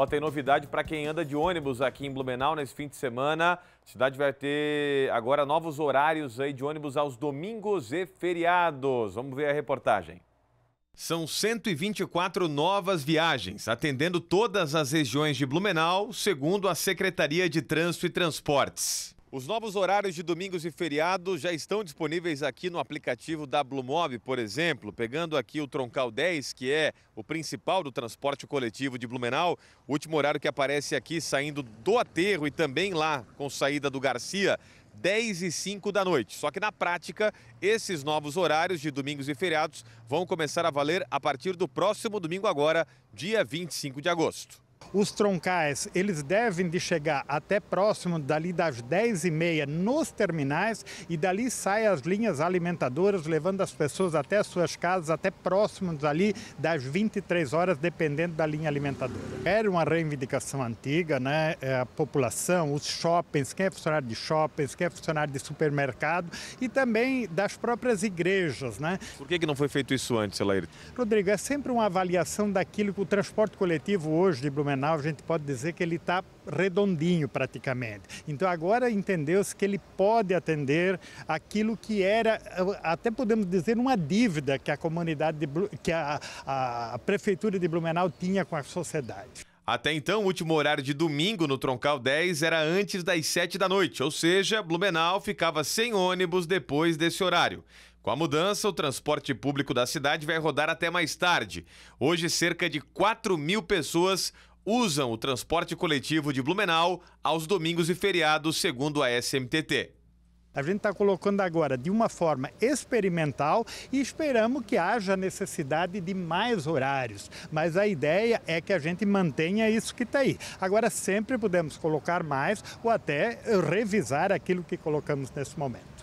Ó, tem novidade para quem anda de ônibus aqui em Blumenau nesse fim de semana. A cidade vai ter agora novos horários aí de ônibus aos domingos e feriados. Vamos ver a reportagem. São 124 novas viagens, atendendo todas as regiões de Blumenau, segundo a Secretaria de Trânsito e Transportes. Os novos horários de domingos e feriados já estão disponíveis aqui no aplicativo da Blumob, por exemplo. Pegando aqui o Troncal 10, que é o principal do transporte coletivo de Blumenau, o último horário que aparece aqui saindo do aterro e também lá com saída do Garcia, 10 e 5 da noite. Só que na prática, esses novos horários de domingos e feriados vão começar a valer a partir do próximo domingo agora, dia 25 de agosto. Os troncais, eles devem de chegar até próximo dali das 10h30 nos terminais e dali saem as linhas alimentadoras, levando as pessoas até as suas casas, até próximos dali das 23 horas, dependendo da linha alimentadora. Era uma reivindicação antiga, né? É, a população, os shoppings, quem é funcionário de shoppings, quem é funcionário de supermercado e também das próprias igrejas, né? Por que, que não foi feito isso antes, Elair? Rodrigo, é sempre uma avaliação daquilo que o transporte coletivo hoje de Blumenau Blumenau, a gente pode dizer que ele está redondinho praticamente. Então agora entendeu-se que ele pode atender aquilo que era, até podemos dizer, uma dívida que a comunidade, de, que a, a prefeitura de Blumenau tinha com a sociedade. Até então, o último horário de domingo no Troncal 10 era antes das 7 da noite, ou seja, Blumenau ficava sem ônibus depois desse horário. Com a mudança, o transporte público da cidade vai rodar até mais tarde. Hoje, cerca de 4 mil pessoas usam o transporte coletivo de Blumenau aos domingos e feriados, segundo a SMTT. A gente está colocando agora de uma forma experimental e esperamos que haja necessidade de mais horários. Mas a ideia é que a gente mantenha isso que está aí. Agora, sempre podemos colocar mais ou até revisar aquilo que colocamos nesse momento.